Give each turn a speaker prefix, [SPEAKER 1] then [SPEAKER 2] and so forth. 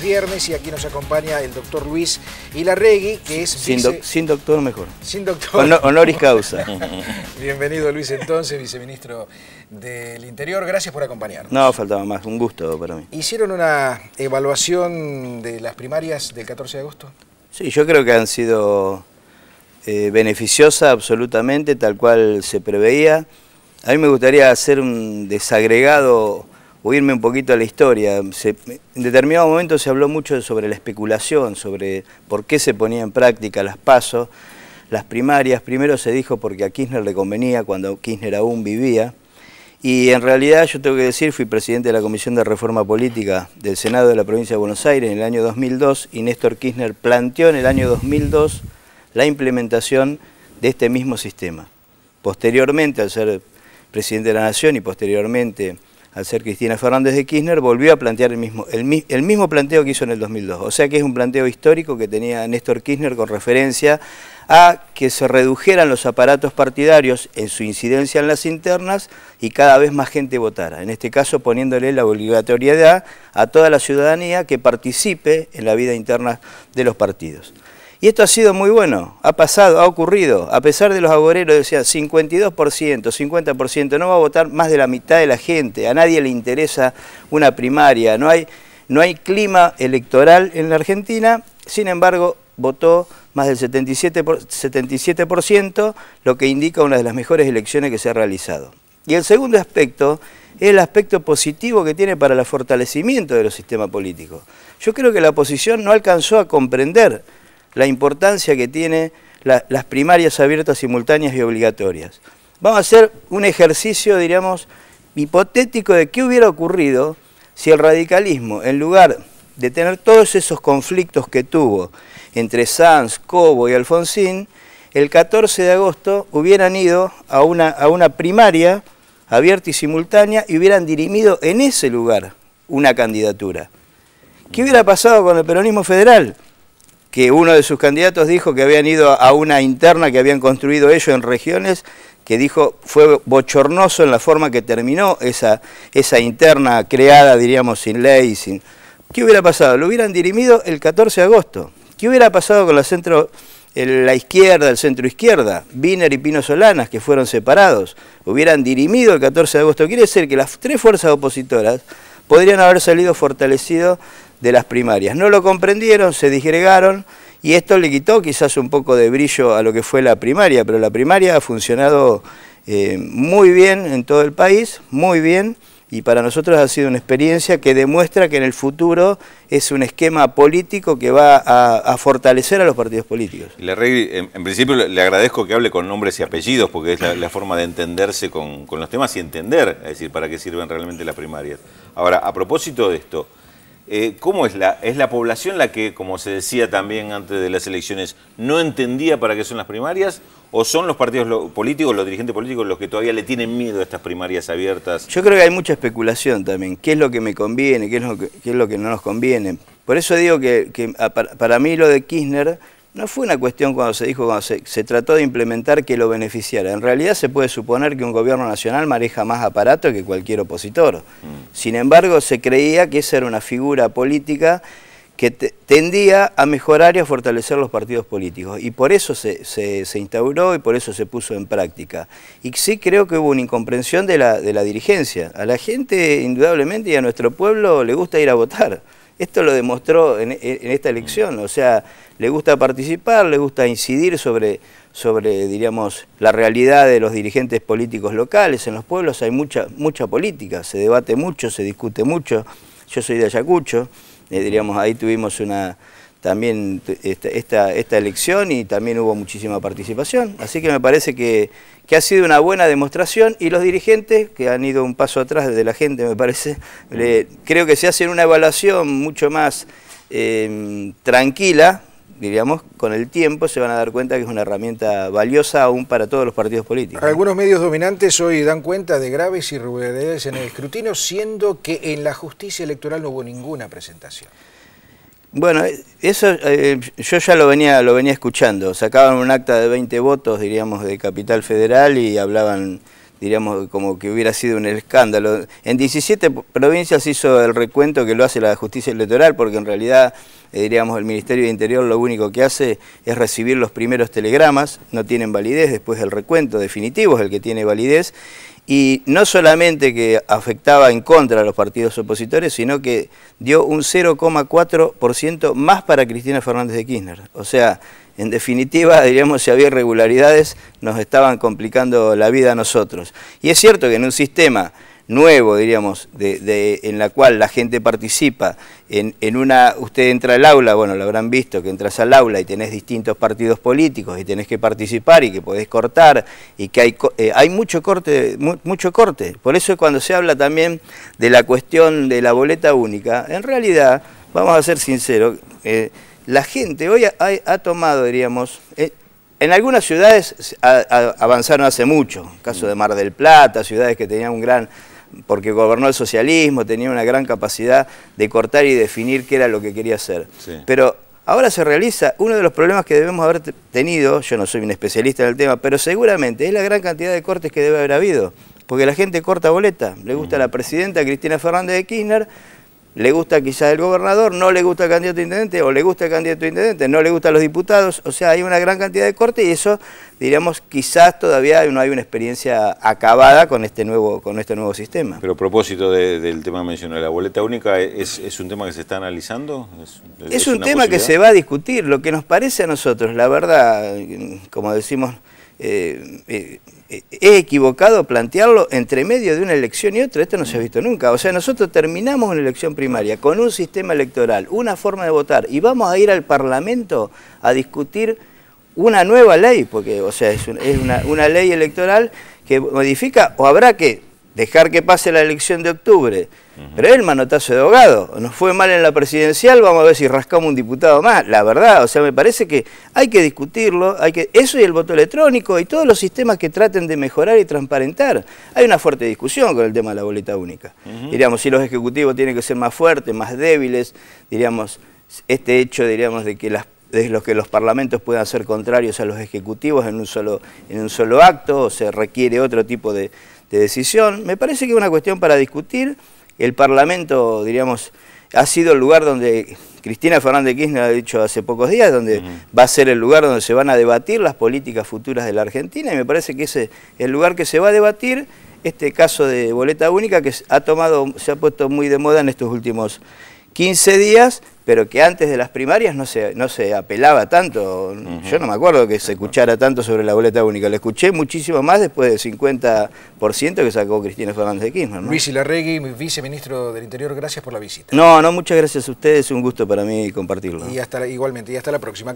[SPEAKER 1] viernes y aquí nos acompaña el doctor Luis Ilarregui, que es... Sin, doctor mejor. Sin doctor. honoris causa. Bienvenido Luis entonces, viceministro del Interior. Gracias por acompañarnos. No, faltaba más. Un gusto para mí. ¿Hicieron una evaluación de las primarias del 14 de agosto? Sí, yo creo que han sido eh, beneficiosas absolutamente, tal cual se preveía. A mí me gustaría hacer un desagregado o un poquito a la historia. en determinado momento se habló mucho sobre la especulación, sobre por qué se ponía en práctica las pasos, las primarias. Primero se dijo porque a Kirchner le convenía cuando Kirchner aún vivía. Y en realidad yo tengo que decir, fui presidente de la Comisión de Reforma Política del Senado de la Provincia de Buenos Aires en el año 2002 y Néstor Kirchner planteó en el año 2002 la implementación de este mismo sistema. Posteriormente, al ser presidente de la Nación y posteriormente al ser Cristina Fernández de Kirchner, volvió a plantear el mismo, mismo planteo que hizo en el 2002. O sea que es un planteo histórico que tenía Néstor Kirchner con referencia a que se redujeran los aparatos partidarios en su incidencia en las internas y cada vez más gente votara. En este caso poniéndole la obligatoriedad a toda la ciudadanía que participe en la vida interna de los partidos. Y esto ha sido muy bueno, ha pasado, ha ocurrido, a pesar de los agoreros, decían 52%, 50%, no va a votar más de la mitad de la gente, a nadie le interesa una primaria, no hay, no hay clima electoral en la Argentina, sin embargo votó más del 77%, 77% lo que indica una de las mejores elecciones que se ha realizado. Y el segundo aspecto es el aspecto positivo que tiene para el fortalecimiento de los sistemas políticos. Yo creo que la oposición no alcanzó a comprender la importancia que tienen las primarias abiertas, simultáneas y obligatorias. Vamos a hacer un ejercicio, diríamos, hipotético de qué hubiera ocurrido si el radicalismo, en lugar de tener todos esos conflictos que tuvo entre Sanz, Cobo y Alfonsín, el 14 de agosto hubieran ido a una, a una primaria abierta y simultánea y hubieran dirimido en ese lugar una candidatura. ¿Qué hubiera pasado con el peronismo federal? que uno de sus candidatos dijo que habían ido a una interna que habían construido ellos en regiones, que dijo fue bochornoso en la forma que terminó esa, esa interna creada, diríamos, sin ley, sin... ¿Qué hubiera pasado? Lo hubieran dirimido el 14 de agosto. ¿Qué hubiera pasado con la centro la izquierda, el centro izquierda, Biner y Pino Solanas, que fueron separados, hubieran dirimido el 14 de agosto. Quiere decir que las tres fuerzas opositoras podrían haber salido fortalecidos de las primarias. No lo comprendieron, se disgregaron y esto le quitó quizás un poco de brillo a lo que fue la primaria, pero la primaria ha funcionado eh, muy bien en todo el país, muy bien y para nosotros ha sido una experiencia que demuestra que en el futuro es un esquema político que va a, fortalecer a los partidos políticos. en, principio le agradezco que hable con nombres y apellidos, porque es la, forma de entenderse con, con, los temas y entender, es decir, para qué sirven realmente las primarias. Ahora, a propósito de esto, eh, ¿Cómo es la, es la población la que, como se decía también antes de las elecciones, no entendía para qué son las primarias? ¿O son los partidos políticos, los dirigentes políticos, los que todavía le tienen miedo a estas primarias abiertas? Yo creo que hay mucha especulación también. ¿Qué es lo que me conviene? ¿Qué es lo que, es lo que no nos conviene? Por eso digo que, que para mí lo de Kirchner no fue una cuestión cuando se dijo, cuando se, trató de implementar que lo beneficiara. En realidad se puede suponer que un gobierno nacional maneja más aparato que cualquier opositor. Mm. Sin embargo, se creía que esa era una figura política que tendía a mejorar y a fortalecer los partidos políticos. Y por eso se, se, instauró y por eso se puso en práctica. Y sí creo que hubo una incomprensión de la, de la dirigencia. A la gente, indudablemente, y a nuestro pueblo le gusta ir a votar. Esto lo demostró en, esta elección, o sea, le gusta participar, le gusta incidir sobre, sobre, diríamos, la realidad de los dirigentes políticos locales. En los pueblos hay mucha, mucha política, se debate mucho, se discute mucho. Yo soy de Ayacucho, eh, diríamos, ahí tuvimos una también esta, esta, elección y también hubo muchísima participación. Así que me parece que, ha sido una buena demostración y los dirigentes, que han ido un paso atrás de la gente, me parece, creo que se hacen una evaluación mucho más em, tranquila, diríamos, con el tiempo se van a dar cuenta que es una herramienta valiosa aún para todos los partidos políticos. Algunos medios dominantes hoy dan cuenta de graves irregularidades en el escrutinio, siendo que en la justicia electoral no hubo ninguna presentación. Bueno, eso eh, yo ya lo venía, lo venía escuchando. Sacaban un acta de 20 votos, diríamos, de Capital Federal y hablaban, diríamos, como que hubiera sido un escándalo. En 17 provincias hizo el recuento que lo hace la justicia electoral, porque en realidad, eh, diríamos, el Ministerio de Interior lo único que hace es recibir los primeros telegramas, no tienen validez, después del recuento definitivo es el que tiene validez, y no solamente que afectaba en contra a los partidos opositores, sino que dio un 0,4% más para Cristina Fernández de Kirchner. O sea, en definitiva, diríamos, si había irregularidades, nos estaban complicando la vida a nosotros. Y es cierto que en un sistema nuevo, diríamos, en la cual la gente participa. En, una, usted entra al aula, bueno, lo habrán visto, que entras al aula y tenés distintos partidos políticos y tenés que participar y que podés cortar y que hay, eh, mucho corte, mucho corte. Por eso cuando se habla también de la cuestión de la boleta única. En realidad, vamos a ser sinceros, eh, la gente hoy ha, tomado, diríamos, eh, en algunas ciudades avanzaron hace mucho, caso de Mar del Plata, ciudades que tenían un gran porque gobernó el socialismo, tenía una gran capacidad de cortar y definir qué era lo que quería hacer. Pero ahora se realiza uno de los problemas que debemos haber tenido, yo no soy un especialista en el tema, pero seguramente es la gran cantidad de cortes que debe haber habido, porque la gente corta boleta, le gusta a la presidenta Cristina Fernández de Kirchner, le gusta quizás el gobernador, no le gusta el candidato intendente, o le gusta el candidato intendente, no le gusta a los diputados, o sea, hay una gran cantidad de corte y eso, diríamos, quizás todavía no hay una experiencia acabada con este nuevo, con este nuevo sistema. Pero a propósito del tema mencionado, ¿la boleta única es, un tema que se está analizando? es un tema que se va a discutir, lo que nos parece a nosotros, la verdad, como decimos eh, eh, he equivocado plantearlo entre medio de una elección y otra, esto no se ha visto nunca. O sea, nosotros terminamos una elección primaria con un sistema electoral, una forma de votar, y vamos a ir al Parlamento a discutir una nueva ley, porque o sea, es, una, una ley electoral que modifica o habrá que dejar que pase la elección de octubre. Pero es el manotazo de abogado. Nos fue mal en la presidencial, vamos a ver si rascamos un diputado más. La verdad, o sea, me parece que hay que discutirlo, hay que eso y el voto electrónico y todos los sistemas que traten de mejorar y transparentar. Hay una fuerte discusión con el tema de la boleta única. Diríamos, si los ejecutivos tienen que ser más fuertes, más débiles, diríamos, este hecho, diríamos, de que los que los parlamentos puedan ser contrarios a los ejecutivos en un solo, en un solo acto, o se requiere otro tipo de, de decisión. Me parece que es una cuestión para discutir. El Parlamento, diríamos, ha sido el lugar donde Cristina Fernández Kirchner ha dicho hace pocos días, donde va a ser el lugar donde se van a debatir las políticas futuras de la Argentina y me parece que es el lugar que se va a debatir este caso de boleta única que ha tomado, se ha puesto muy de moda en estos últimos 15 días, pero que antes de las primarias no se, no se apelaba tanto. Yo no me acuerdo que se escuchara tanto sobre la boleta única. La escuché muchísimo más después del 50% que sacó Cristina Fernández de Kirchner. ¿no? Luis Ilarregui, viceministro del Interior, gracias por la visita. No, no, muchas gracias a ustedes. Un gusto para mí compartirlo. Y hasta, igualmente, y hasta la próxima.